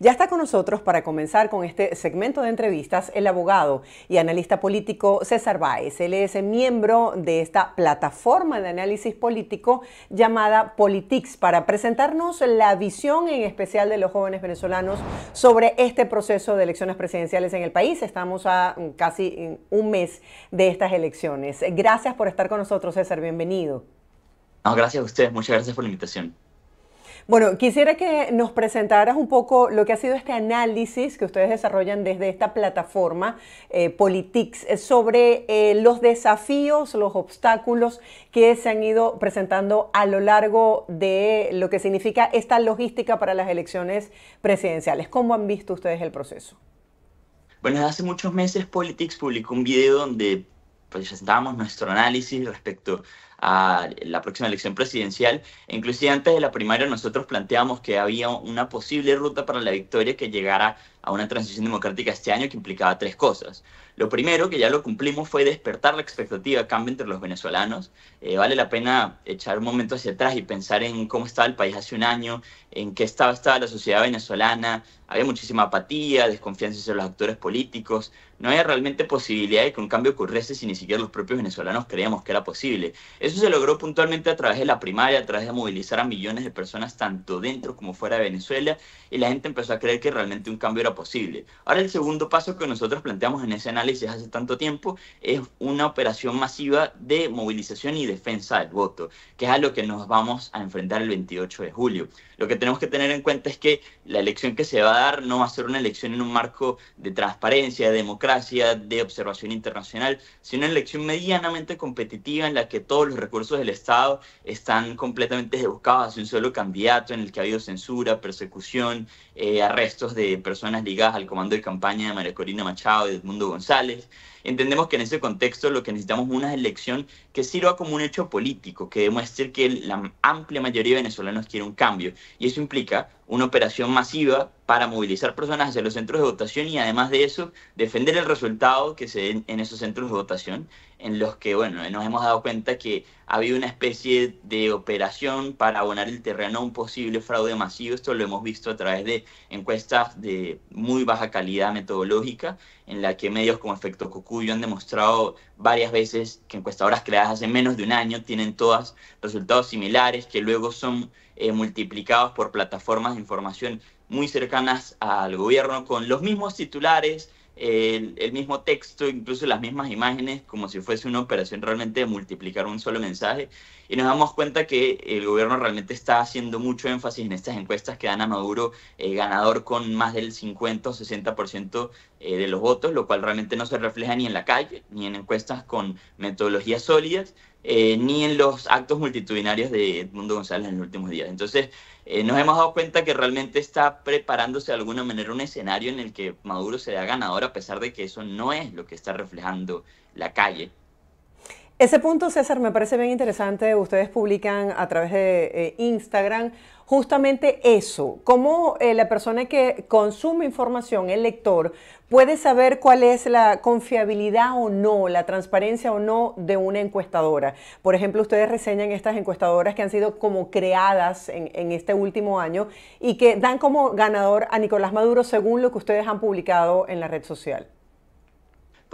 Ya está con nosotros para comenzar con este segmento de entrevistas el abogado y analista político César Báez. Él es miembro de esta plataforma de análisis político llamada Politics para presentarnos la visión en especial de los jóvenes venezolanos sobre este proceso de elecciones presidenciales en el país. Estamos a mm, casi mm, un mes de estas elecciones. Gracias por estar con nosotros, César. Bienvenido. gracias a ustedes. Muchas gracias por la invitación. Bueno, quisiera que nos presentaras un poco lo que ha sido este análisis que ustedes desarrollan desde esta plataforma Politix, eh, Politics eh, sobre eh, los desafíos, los obstáculos que se han ido presentando a lo largo de lo que significa esta logística para las elecciones presidenciales. ¿Cómo han visto ustedes el proceso? Bueno, hace muchos meses Politics publicó un video donde pues, presentamos nuestro análisis respecto a la próxima elección presidencial. Inclusive antes de la primaria nosotros planteamos que había una posible ruta para la victoria que llegara a una transición democrática este año que implicaba tres cosas. Lo primero, que ya lo cumplimos, fue despertar la expectativa de cambio entre los venezolanos. Eh, vale la pena echar un momento hacia atrás y pensar en cómo estaba el país hace un año, en qué estaba, estaba la sociedad venezolana. Había muchísima apatía, desconfianza hacia los actores políticos. No había realmente posibilidad de que un cambio ocurriese si ni siquiera los propios venezolanos creíamos que era posible. Eso se logró puntualmente a través de la primaria, a través de movilizar a millones de personas tanto dentro como fuera de Venezuela y la gente empezó a creer que realmente un cambio era posible. Ahora el segundo paso que nosotros planteamos en ese hace tanto tiempo, es una operación masiva de movilización y defensa del voto, que es a lo que nos vamos a enfrentar el 28 de julio. Lo que tenemos que tener en cuenta es que la elección que se va a dar no va a ser una elección en un marco de transparencia, de democracia, de observación internacional, sino una elección medianamente competitiva en la que todos los recursos del Estado están completamente buscados hacia un solo candidato en el que ha habido censura, persecución, eh, arrestos de personas ligadas al comando de campaña de María Corina Machado y Edmundo González, entendemos que en ese contexto lo que necesitamos es una elección que sirva como un hecho político, que demuestre que la amplia mayoría de venezolanos quiere un cambio. Y eso implica una operación masiva para movilizar personas hacia los centros de votación y además de eso defender el resultado que se den en esos centros de votación en los que bueno nos hemos dado cuenta que ha habido una especie de operación para abonar el terreno a un posible fraude masivo esto lo hemos visto a través de encuestas de muy baja calidad metodológica en la que medios como Efecto Cocuyo han demostrado varias veces que encuestadoras creadas hace menos de un año tienen todas resultados similares que luego son eh, multiplicados por plataformas de información muy cercanas al gobierno con los mismos titulares, el, mismo texto, incluso las mismas imágenes, como si fuese una operación realmente de multiplicar un solo mensaje. Y nos damos cuenta que el gobierno realmente está haciendo mucho énfasis en estas encuestas que dan a Maduro eh, ganador con más del 50 o 60% eh, de los votos, lo cual realmente no se refleja ni en la calle, ni en encuestas con metodologías sólidas, eh, ni en los actos multitudinarios de Edmundo González en los últimos días. Entonces, eh, nos hemos dado cuenta que realmente está preparándose de alguna manera un escenario en el que Maduro será ganador, a pesar de que eso no es lo que está reflejando la calle. Ese punto, César, me parece bien interesante. Ustedes publican a través de eh, Instagram justamente eso, cómo eh, la persona que consume información, el lector, puede saber cuál es la confiabilidad o no, la transparencia o no de una encuestadora. Por ejemplo, ustedes reseñan estas encuestadoras que han sido como creadas en este último año y que dan como ganador a Nicolás Maduro según lo que ustedes han publicado en la red social.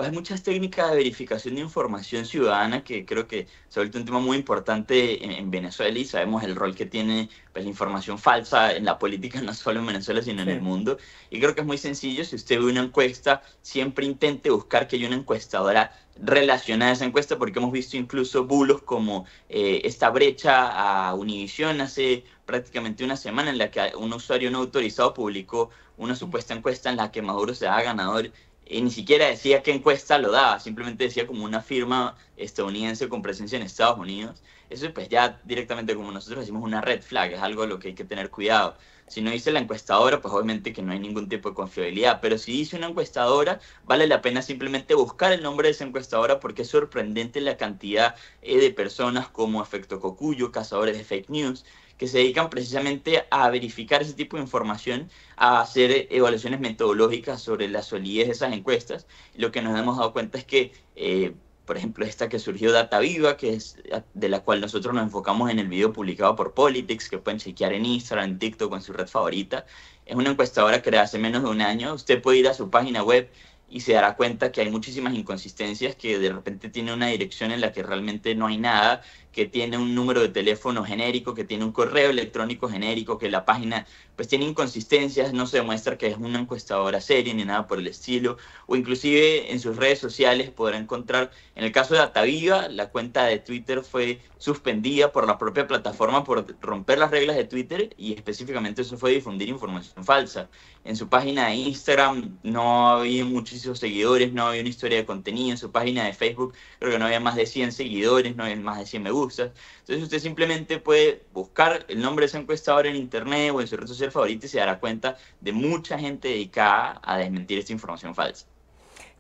Pues, hay muchas técnicas de verificación de información ciudadana que creo que se ha un tema muy importante en, Venezuela y sabemos el rol que tiene pues, la información falsa en la política, no solo en Venezuela, sino en el mundo. Y creo que es muy sencillo, si usted ve una encuesta, siempre intente buscar que haya una encuestadora relacionada a esa encuesta, porque hemos visto incluso bulos como eh, esta brecha a Univision hace prácticamente una semana en la que un usuario no autorizado publicó una supuesta encuesta en la que Maduro se ha ganador y ni siquiera decía qué encuesta lo daba, simplemente decía como una firma estadounidense con presencia en Estados Unidos. Eso pues ya directamente como nosotros decimos una red flag, es algo a lo que hay que tener cuidado. Si no dice la encuestadora, pues obviamente que no hay ningún tipo de confiabilidad, pero si dice una encuestadora, vale la pena simplemente buscar el nombre de esa encuestadora porque es sorprendente la cantidad eh, de personas como Efecto Cocuyo, cazadores de fake news, que se dedican precisamente a verificar ese tipo de información, a hacer evaluaciones metodológicas sobre la solidez de esas encuestas. Lo que nos hemos dado cuenta es que, eh, por ejemplo, esta que surgió Data Viva, que es de la cual nosotros nos enfocamos en el video publicado por Politics, que pueden chequear en Instagram, en TikTok, en su red favorita, es una encuestadora creada hace menos de un año. Usted puede ir a su página web y se dará cuenta que hay muchísimas inconsistencias, que de repente tiene una dirección en la que realmente no hay nada que tiene un número de teléfono genérico, que tiene un correo electrónico genérico, que la página pues tiene inconsistencias, no se demuestra que es una encuestadora seria ni nada por el estilo, o inclusive en sus redes sociales podrá encontrar, en el caso de Ataviva, la cuenta de Twitter fue suspendida por la propia plataforma por romper las reglas de Twitter y específicamente eso fue difundir información falsa. En su página de Instagram no había muchísimos seguidores, no había una historia de contenido, en su página de Facebook creo que no había más de 100 seguidores, no había más de 100 me gusta entonces usted simplemente puede buscar el nombre de ese encuestador en internet o en su red social favorita y se dará cuenta de mucha gente dedicada a desmentir esta información falsa.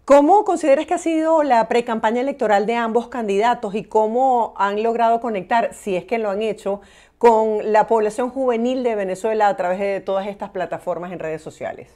¿Cómo consideras que ha sido la pre-campaña electoral de ambos candidatos y cómo han logrado conectar, si es que lo han hecho, con la población juvenil de Venezuela a través de todas estas plataformas en redes sociales?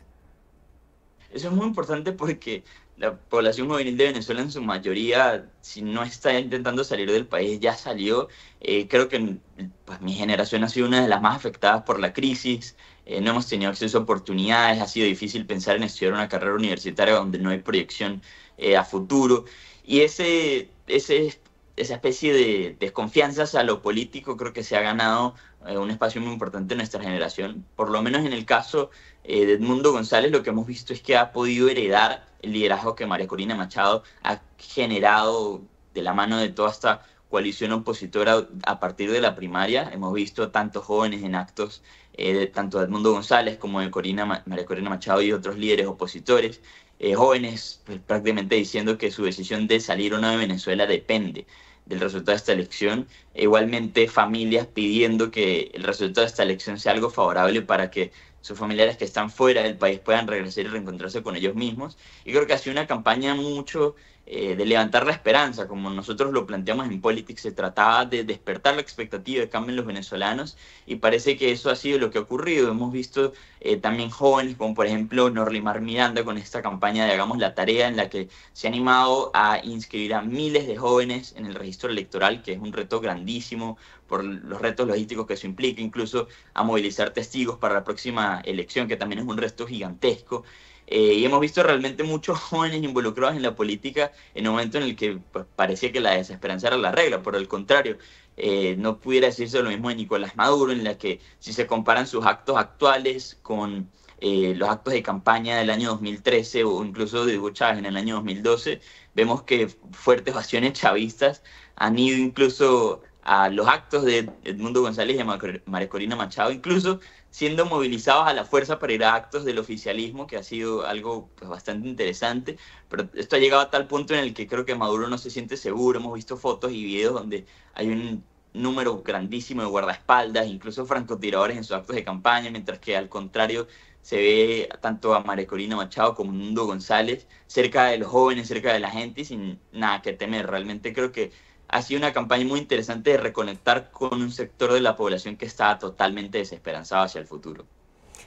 Eso es muy importante porque la población juvenil de Venezuela en su mayoría, si no está intentando salir del país, ya salió. Eh, creo que pues, mi generación ha sido una de las más afectadas por la crisis, eh, no hemos tenido acceso a oportunidades, ha sido difícil pensar en estudiar una carrera universitaria donde no hay proyección eh, a futuro. Y ese, ese esa especie de desconfianza hacia lo político creo que se ha ganado eh, un espacio muy importante en nuestra generación. Por lo menos en el caso eh, de Edmundo González, lo que hemos visto es que ha podido heredar el liderazgo que María Corina Machado ha generado de la mano de toda esta coalición opositora a partir de la primaria. Hemos visto tantos jóvenes en actos, eh, tanto de Edmundo González como de Corina, María Corina Machado y otros líderes opositores. Eh, jóvenes pues, prácticamente diciendo que su decisión de salir o no de Venezuela depende del resultado de esta elección. E igualmente familias pidiendo que el resultado de esta elección sea algo favorable para que sus familiares que están fuera del país puedan regresar y reencontrarse con ellos mismos. Y creo que ha sido una campaña mucho eh, de levantar la esperanza, como nosotros lo planteamos en Politics, se trataba de despertar la expectativa de cambio en los venezolanos y parece que eso ha sido lo que ha ocurrido. Hemos visto eh, también jóvenes como por ejemplo Norlimar Miranda con esta campaña de Hagamos la Tarea en la que se ha animado a inscribir a miles de jóvenes en el registro electoral, que es un reto grandísimo por los retos logísticos que eso implica, incluso a movilizar testigos para la próxima elección, que también es un reto gigantesco. Eh, y hemos visto realmente muchos jóvenes involucrados en la política en un momento en el que pues, parecía que la desesperanza era la regla, por el contrario, eh, no pudiera decirse lo mismo de Nicolás Maduro, en la que si se comparan sus actos actuales con eh, los actos de campaña del año 2013 o incluso de Hugo en el año 2012, vemos que fuertes pasiones chavistas han ido incluso a los actos de Edmundo González y de Machado, incluso siendo movilizados a la fuerza para ir a actos del oficialismo, que ha sido algo pues, bastante interesante, pero esto ha llegado a tal punto en el que creo que Maduro no se siente seguro, hemos visto fotos y videos donde hay un número grandísimo de guardaespaldas, incluso francotiradores en sus actos de campaña, mientras que al contrario se ve tanto a Marecorina Machado como a Mundo González cerca de los jóvenes, cerca de la gente y sin nada que temer. Realmente creo que ha sido una campaña muy interesante de reconectar con un sector de la población que está totalmente desesperanzado hacia el futuro.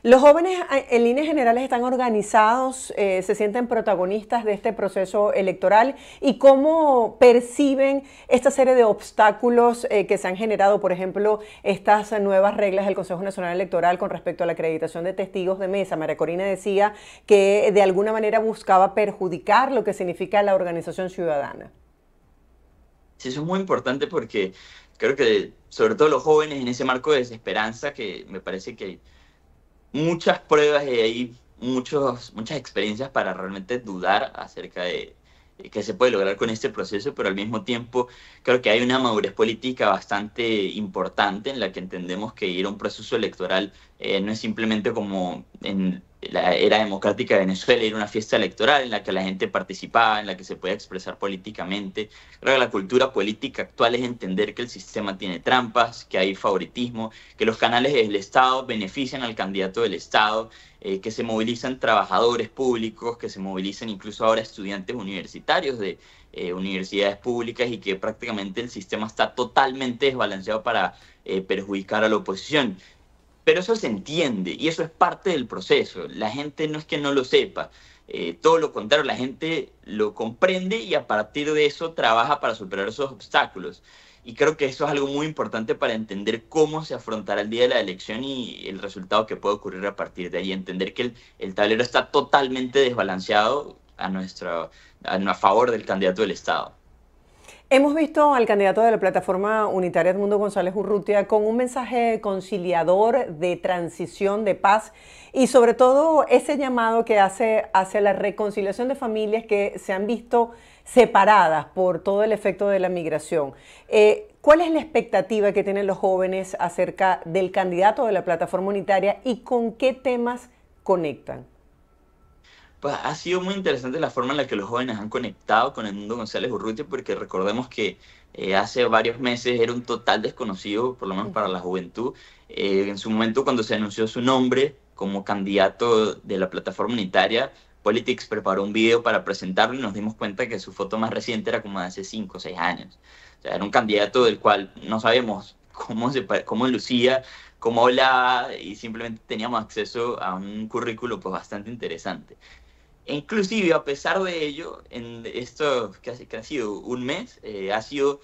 Los jóvenes eh, en líneas generales están organizados, eh, se sienten protagonistas de este proceso electoral y cómo perciben esta serie de obstáculos eh, que se han generado, por ejemplo, estas nuevas reglas del Consejo Nacional Electoral con respecto a la acreditación de testigos de mesa. María Corina decía que de alguna manera buscaba perjudicar lo que significa la organización ciudadana. Sí, eso es muy importante porque creo que sobre todo los jóvenes en ese marco de desesperanza que me parece que hay muchas pruebas y hay muchos, muchas experiencias para realmente dudar acerca de, qué se puede lograr con este proceso, pero al mismo tiempo creo que hay una madurez política bastante importante en la que entendemos que ir a un proceso electoral eh, no es simplemente como en la era democrática de Venezuela era una fiesta electoral en la que la gente participaba, en la que se podía expresar políticamente. Creo la cultura política actual es entender que el sistema tiene trampas, que hay favoritismo, que los canales del Estado benefician al candidato del Estado, eh, que se movilizan trabajadores públicos, que se movilizan incluso ahora estudiantes universitarios de eh, universidades públicas y que prácticamente el sistema está totalmente desbalanceado para eh, perjudicar a la oposición. Pero eso se entiende y eso es parte del proceso. La gente no es que no lo sepa, eh, todo lo contrario, la gente lo comprende y a partir de eso trabaja para superar esos obstáculos. Y creo que eso es algo muy importante para entender cómo se afrontará el día de la elección y el resultado que puede ocurrir a partir de ahí. Entender que el, tablero está totalmente desbalanceado a, nuestra, a favor del candidato del Estado. Hemos visto al candidato de la plataforma unitaria Edmundo González Urrutia con un mensaje conciliador de transición, de paz y sobre todo ese llamado que hace hacia la reconciliación de familias que se han visto separadas por todo el efecto de la migración. Eh, ¿Cuál es la expectativa que tienen los jóvenes acerca del candidato de la plataforma unitaria y con qué temas conectan? pues ha sido muy interesante la forma en la que los jóvenes han conectado con el mundo González Urrutia, porque recordemos que eh, hace varios meses era un total desconocido, por lo menos para la juventud. Eh, en su momento, cuando se anunció su nombre como candidato de la plataforma unitaria, Politics preparó un video para presentarlo y nos dimos cuenta que su foto más reciente era como de hace 5 o 6 años. O sea, era un candidato del cual no sabemos cómo, se, cómo lucía, cómo hablaba y simplemente teníamos acceso a un currículo pues, bastante interesante. Inclusive, a pesar de ello, en esto que ha, sido un mes, eh, ha sido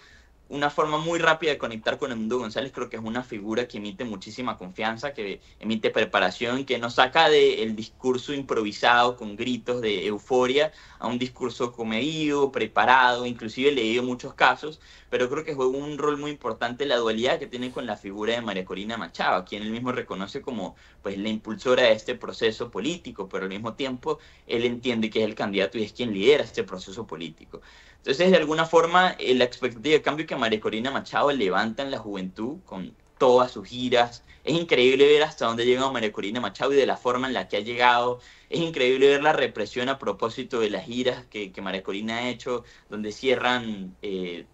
una forma muy rápida de conectar con el mundo González. Creo que es una figura que emite muchísima confianza, que emite preparación, que nos saca del discurso improvisado con gritos de euforia a un discurso comedido, preparado. Inclusive he leído muchos casos, pero creo que juega un rol muy importante la dualidad que tiene con la figura de María Corina Machado, quien él mismo reconoce como pues la impulsora de este proceso político, pero al mismo tiempo él entiende que es el candidato y es quien lidera este proceso político. Entonces, de alguna forma, eh, la expectativa de cambio que María Corina Machado levanta en la juventud con todas sus giras, es increíble ver hasta dónde llega María Corina Machado y de la forma en la que ha llegado, es increíble ver la represión a propósito de las giras que, María Corina ha hecho, donde cierran... Eh,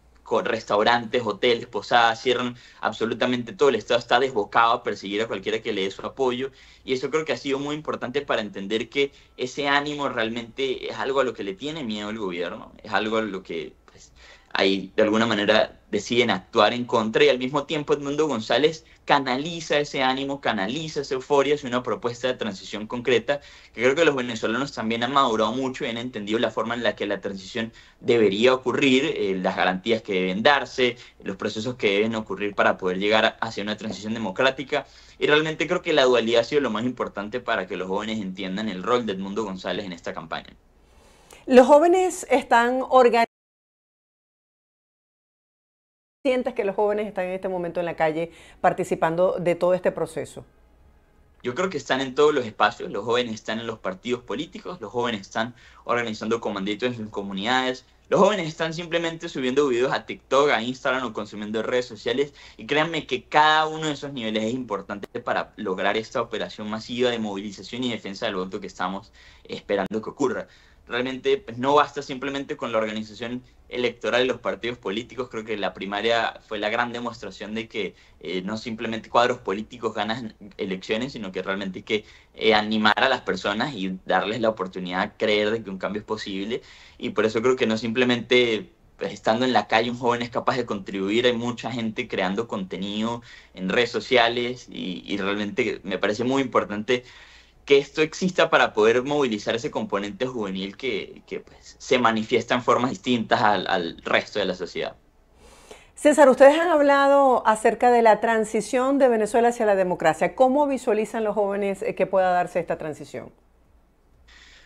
restaurantes, hoteles, posadas, cierran absolutamente todo. El Estado está desbocado a perseguir a cualquiera que le dé su apoyo. Y eso creo que ha sido muy importante para entender que ese ánimo realmente es algo a lo que le tiene miedo el gobierno, es algo a lo que ahí de alguna manera deciden actuar en contra y al mismo tiempo Edmundo González canaliza ese ánimo, canaliza esa euforia es una propuesta de transición concreta que creo que los venezolanos también han madurado mucho y han entendido la forma en la que la transición debería ocurrir, eh, las garantías que deben darse, los procesos que deben ocurrir para poder llegar hacia una transición democrática y realmente creo que la dualidad ha sido lo más importante para que los jóvenes entiendan el rol de Edmundo González en esta campaña. Los jóvenes están organizados sientes que los jóvenes están en este momento en la calle participando de todo este proceso? Yo creo que están en todos los espacios, los jóvenes están en los partidos políticos, los jóvenes están organizando comanditos en sus comunidades, los jóvenes están simplemente subiendo videos a TikTok, a Instagram o consumiendo redes sociales y créanme que cada uno de esos niveles es importante para lograr esta operación masiva de movilización y defensa del voto que estamos esperando que ocurra realmente pues, no basta simplemente con la organización electoral de los partidos políticos. Creo que la primaria fue la gran demostración de que eh, no simplemente cuadros políticos ganan elecciones, sino que realmente hay que eh, animar a las personas y darles la oportunidad de creer de que un cambio es posible. Y por eso creo que no simplemente pues, estando en la calle un joven es capaz de contribuir. Hay mucha gente creando contenido en redes sociales y, y realmente me parece muy importante que esto exista para poder movilizar ese componente juvenil que, pues, se manifiesta en formas distintas al, resto de la sociedad. César, ustedes han hablado acerca de la transición de Venezuela hacia la democracia. ¿Cómo visualizan los jóvenes eh, que pueda darse esta transición?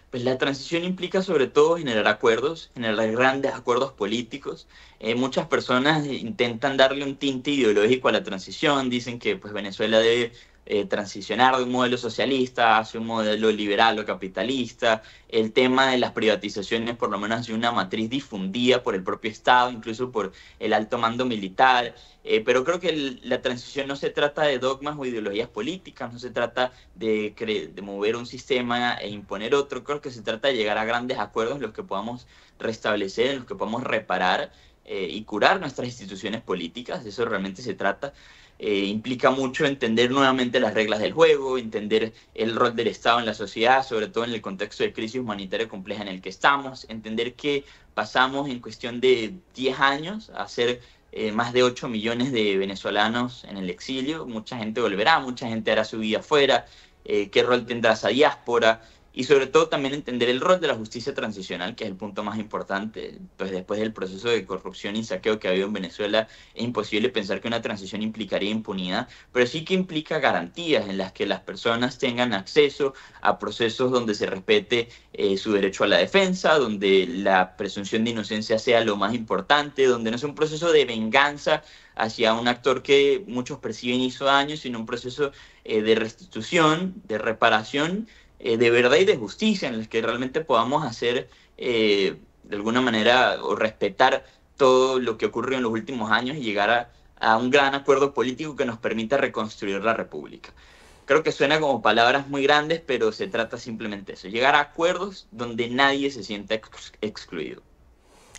Pues la transición implica sobre todo generar acuerdos, generar grandes acuerdos políticos. Eh, muchas personas intentan darle un tinte ideológico a la transición, dicen que pues, Venezuela debe eh, transicionar de un modelo socialista hacia un modelo liberal o capitalista, el tema de las privatizaciones por lo menos de una matriz difundida por el propio Estado, incluso por el alto mando militar, eh, pero creo que la transición no se trata de dogmas o ideologías políticas, no se trata de, de mover un sistema e imponer otro, creo que se trata de llegar a grandes acuerdos en los que podamos restablecer, en los que podamos reparar eh, y curar nuestras instituciones políticas, eso realmente se trata. Eh, implica mucho entender nuevamente las reglas del juego, entender el rol del Estado en la sociedad, sobre todo en el contexto de crisis humanitaria compleja en el que estamos, entender que pasamos en cuestión de 10 años a ser eh, más de 8 millones de venezolanos en el exilio, mucha gente volverá, mucha gente hará su vida afuera, eh, qué rol tendrá esa diáspora, y sobre todo también entender el rol de la justicia transicional, que es el punto más importante, pues después del proceso de corrupción y saqueo que ha habido en Venezuela, es imposible pensar que una transición implicaría impunidad, pero sí que implica garantías en las que las personas tengan acceso a procesos donde se respete eh, su derecho a la defensa, donde la presunción de inocencia sea lo más importante, donde no es un proceso de venganza hacia un actor que muchos perciben hizo daño, sino un proceso eh, de restitución, de reparación, eh, de verdad y de justicia, en las que realmente podamos hacer eh, de alguna manera o respetar todo lo que ocurrió en los últimos años y llegar a, a un gran acuerdo político que nos permita reconstruir la República. Creo que suena como palabras muy grandes, pero se trata simplemente de eso, llegar a acuerdos donde nadie se sienta excluido.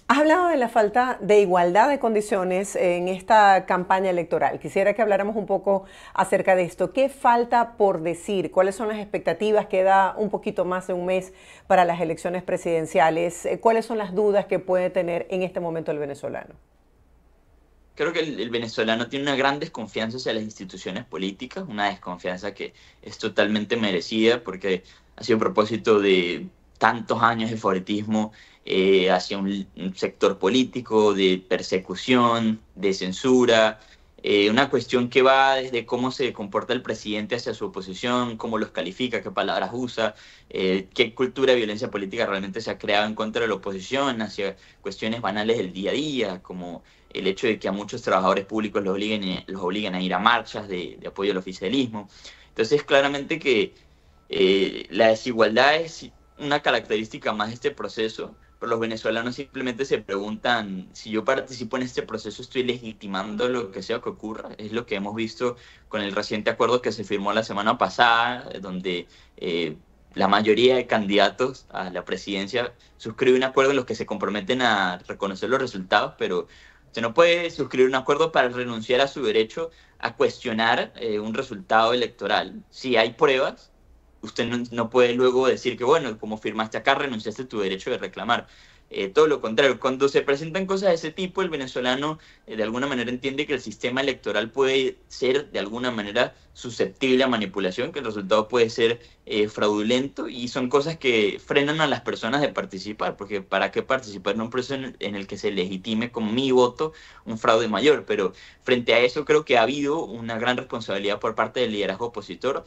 Has hablado de la falta de igualdad de condiciones en esta campaña electoral. Quisiera que habláramos un poco acerca de esto. ¿Qué falta por decir? ¿Cuáles son las expectativas? que da un poquito más de un mes para las elecciones presidenciales. Eh, ¿Cuáles son las dudas que puede tener en este momento el venezolano? Creo que el, el venezolano tiene una gran desconfianza hacia las instituciones políticas, una desconfianza que es totalmente merecida porque ha sido propósito de tantos años de favoritismo eh, hacia un, sector político, de persecución, de censura, eh, una cuestión que va desde cómo se comporta el presidente hacia su oposición, cómo los califica, qué palabras usa, eh, qué cultura de violencia política realmente se ha creado en contra de la oposición, hacia cuestiones banales del día a día, como el hecho de que a muchos trabajadores públicos los obliguen, los obligan a ir a marchas de, de apoyo al oficialismo. Entonces, claramente que la desigualdad es una característica más de este proceso, pero pues los venezolanos simplemente se preguntan, si yo participo en este proceso, ¿estoy legitimando lo que sea que ocurra? Es lo que hemos visto con el reciente acuerdo que se firmó la semana pasada, donde... Eh, la mayoría de candidatos a la presidencia suscriben un acuerdo en los que se comprometen a reconocer los resultados, pero se no puede suscribir un acuerdo para renunciar a su derecho a cuestionar eh, un resultado electoral. Si hay pruebas, usted no, puede luego decir que, bueno, como firmaste acá, renunciaste tu derecho de reclamar. Eh, todo lo contrario, cuando se presentan cosas de ese tipo, el venezolano eh, de alguna manera entiende que el sistema electoral puede ser de alguna manera susceptible a manipulación, que el resultado puede ser eh, fraudulento y son cosas que frenan a las personas de participar, porque ¿para qué participar en un proceso en, en el que se legitime con mi voto un fraude mayor? Pero frente a eso creo que ha habido una gran responsabilidad por parte del liderazgo opositor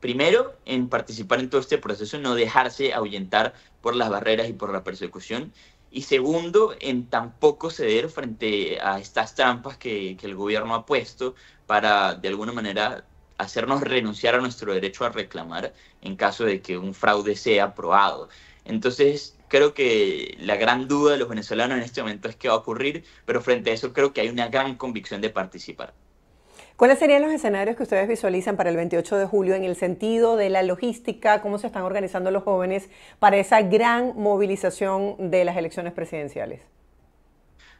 primero, en participar en todo este proceso, no dejarse ahuyentar por las barreras y por la persecución. Y segundo, en tampoco ceder frente a estas trampas que, el gobierno ha puesto para, de alguna manera, hacernos renunciar a nuestro derecho a reclamar en caso de que un fraude sea aprobado. Entonces, creo que la gran duda de los venezolanos en este momento es qué va a ocurrir, pero frente a eso creo que hay una gran convicción de participar. ¿Cuáles serían los escenarios que ustedes visualizan para el 28 de julio en el sentido de la logística? ¿Cómo se están organizando los jóvenes para esa gran movilización de las elecciones presidenciales?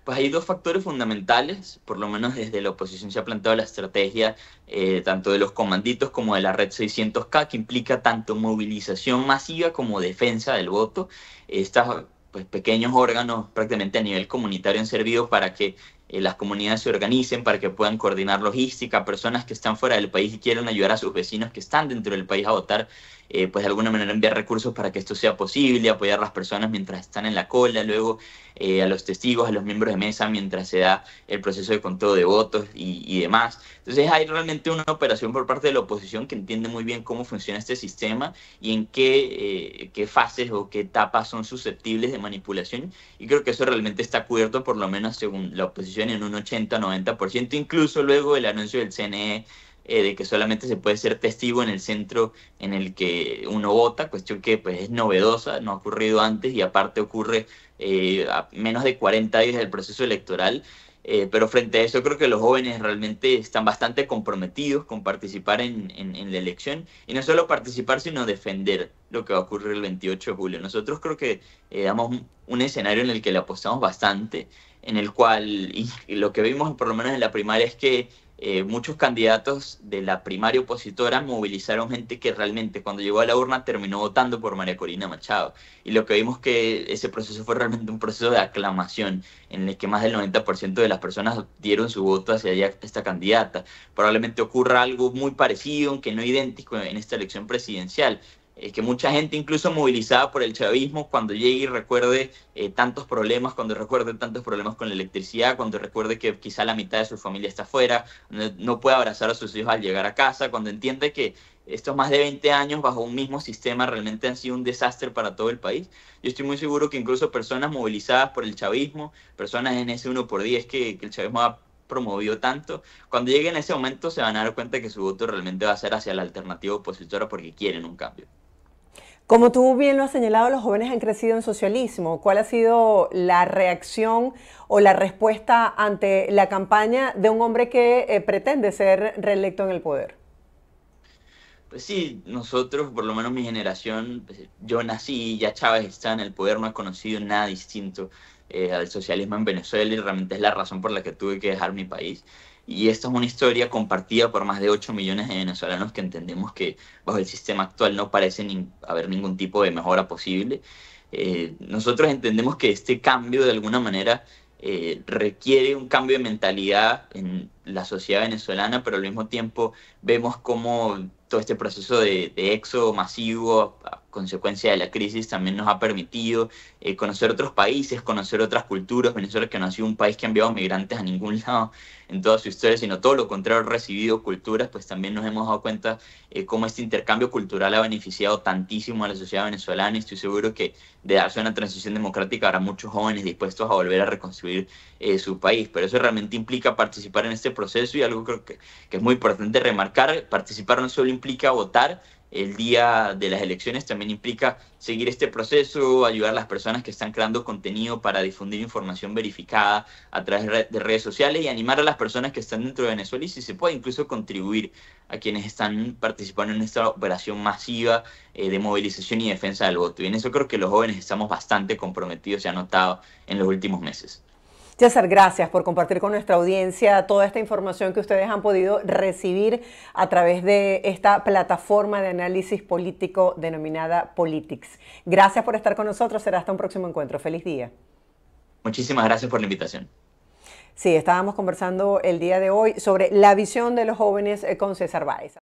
Pues hay dos factores fundamentales, por lo menos desde la oposición se ha planteado la estrategia eh, tanto de los comanditos como de la red 600K, que implica tanto movilización masiva como defensa del voto. Estos pues, pequeños órganos prácticamente a nivel comunitario han servido para que las comunidades se organicen para que puedan coordinar logística, personas que están fuera del país y quieren ayudar a sus vecinos que están dentro del país a votar, eh, pues de alguna manera enviar recursos para que esto sea posible, apoyar a las personas mientras están en la cola, luego eh, a los testigos, a los miembros de mesa mientras se da el proceso de conteo de votos y, demás. Entonces hay realmente una operación por parte de la oposición que entiende muy bien cómo funciona este sistema y en qué, eh, qué fases o qué etapas son susceptibles de manipulación y creo que eso realmente está cubierto por lo menos según la oposición en un 80-90%, incluso luego el anuncio del CNE eh, de que solamente se puede ser testigo en el centro en el que uno vota, cuestión que pues es novedosa, no ha ocurrido antes y aparte ocurre eh, a menos de 40 días del proceso electoral. Eh, pero frente a eso creo que los jóvenes realmente están bastante comprometidos con participar en, la elección y no solo participar sino defender lo que va a ocurrir el 28 de julio. Nosotros creo que damos un, escenario en el que le apostamos bastante, en el cual lo que vimos por lo menos en la primaria es que eh, muchos candidatos de la primaria opositora movilizaron gente que realmente cuando llegó a la urna terminó votando por María Corina Machado. Y lo que vimos que ese proceso fue realmente un proceso de aclamación en el que más del 90% de las personas dieron su voto hacia esta candidata. Probablemente ocurra algo muy parecido, aunque no idéntico en esta elección presidencial, es eh, que mucha gente incluso movilizada por el chavismo cuando llegue y recuerde eh, tantos problemas, cuando recuerde tantos problemas con la electricidad, cuando recuerde que quizá la mitad de su familia está afuera, no, puede abrazar a sus hijos al llegar a casa, cuando entiende que estos más de 20 años bajo un mismo sistema realmente han sido un desastre para todo el país. Yo estoy muy seguro que incluso personas movilizadas por el chavismo, personas en ese uno por 10 que, el chavismo ha promovido tanto, cuando llegue en ese momento se van a dar cuenta que su voto realmente va a ser hacia la alternativa opositora porque quieren un cambio. Como tú bien lo has señalado, los jóvenes han crecido en socialismo. ¿Cuál ha sido la reacción o la respuesta ante la campaña de un hombre que eh, pretende ser reelecto en el poder? Pues sí, nosotros, por lo menos mi generación, pues, yo nací ya Chávez está en el poder, no he conocido nada distinto eh, al socialismo en Venezuela y realmente es la razón por la que tuve que dejar mi país. Y esto es una historia compartida por más de 8 millones de venezolanos que entendemos que bajo el sistema actual no parece haber ningún tipo de mejora posible. Eh, nosotros entendemos que este cambio de alguna manera eh, requiere un cambio de mentalidad en la sociedad venezolana, pero al mismo tiempo vemos cómo todo este proceso de, de éxodo masivo consecuencia de la crisis también nos ha permitido eh, conocer otros países, conocer otras culturas. Venezuela que no ha sido un país que ha enviado migrantes a ningún lado en toda su historia, sino todo lo contrario, ha recibido culturas, pues también nos hemos dado cuenta eh, cómo este intercambio cultural ha beneficiado tantísimo a la sociedad venezolana y estoy seguro que de darse una transición democrática habrá muchos jóvenes dispuestos a volver a reconstruir eh, su país, pero eso realmente implica participar en este proceso y algo creo que, que es muy importante remarcar, participar no solo implica votar, el día de las elecciones también implica seguir este proceso, ayudar a las personas que están creando contenido para difundir información verificada a través de redes sociales y animar a las personas que están dentro de Venezuela y si se puede incluso contribuir a quienes están participando en esta operación masiva eh, de movilización y defensa del voto. Y en eso creo que los jóvenes estamos bastante comprometidos, y ha notado en los últimos meses. César, gracias por compartir con nuestra audiencia toda esta información que ustedes han podido recibir a través de esta plataforma de análisis político denominada Politics. Gracias por estar con nosotros. Será hasta un próximo encuentro. Feliz día. Muchísimas gracias por la invitación. Sí, estábamos conversando el día de hoy sobre la visión de los jóvenes eh, con César Báez.